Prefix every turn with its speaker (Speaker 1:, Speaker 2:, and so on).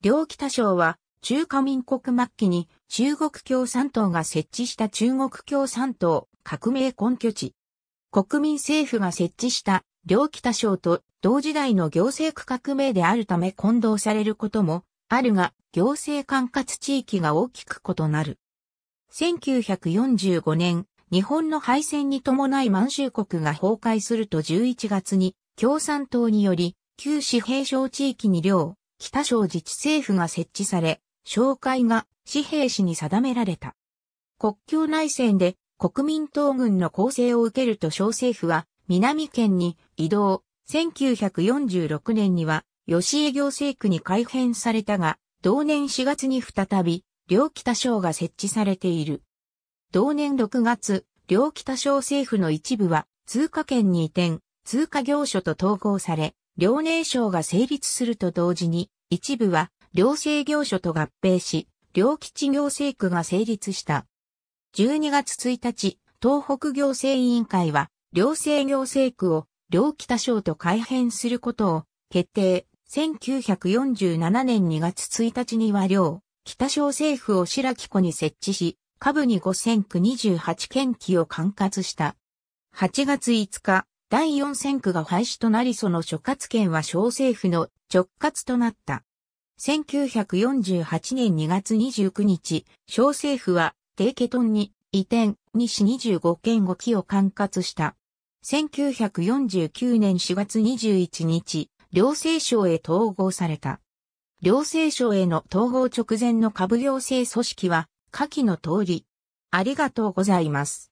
Speaker 1: 両北省は中華民国末期に中国共産党が設置した中国共産党革命根拠地。国民政府が設置した両北省と同時代の行政区革命であるため混同されることもあるが行政管轄地域が大きく異なる。1945年、日本の敗戦に伴い満州国が崩壊すると11月に共産党により旧市平省地域に領北省自治政府が設置され、紹会が紙幣市に定められた。国境内戦で国民党軍の攻勢を受けると小政府は南県に移動、1946年には吉江行政区に改編されたが、同年4月に再び、両北省が設置されている。同年6月、両北省政府の一部は、通貨圏に移転、通貨業所と統合され、遼寧省が成立すると同時に、一部は両生業所と合併し、両基地行政区が成立した。12月1日、東北行政委員会は、両生行政区を両北省と改編することを決定。1947年2月1日には両北省政府を白木湖に設置し、下部に5028県旗を管轄した。8月5日、第4選区が廃止となりその諸葛県は小政府の直轄となった。1948年2月29日、小政府は、低家トンに移転、西25県沖期を管轄した。1949年4月21日、両政省へ統合された。両政省への統合直前の株行政組織は、下記の通り。ありがと
Speaker 2: うございます。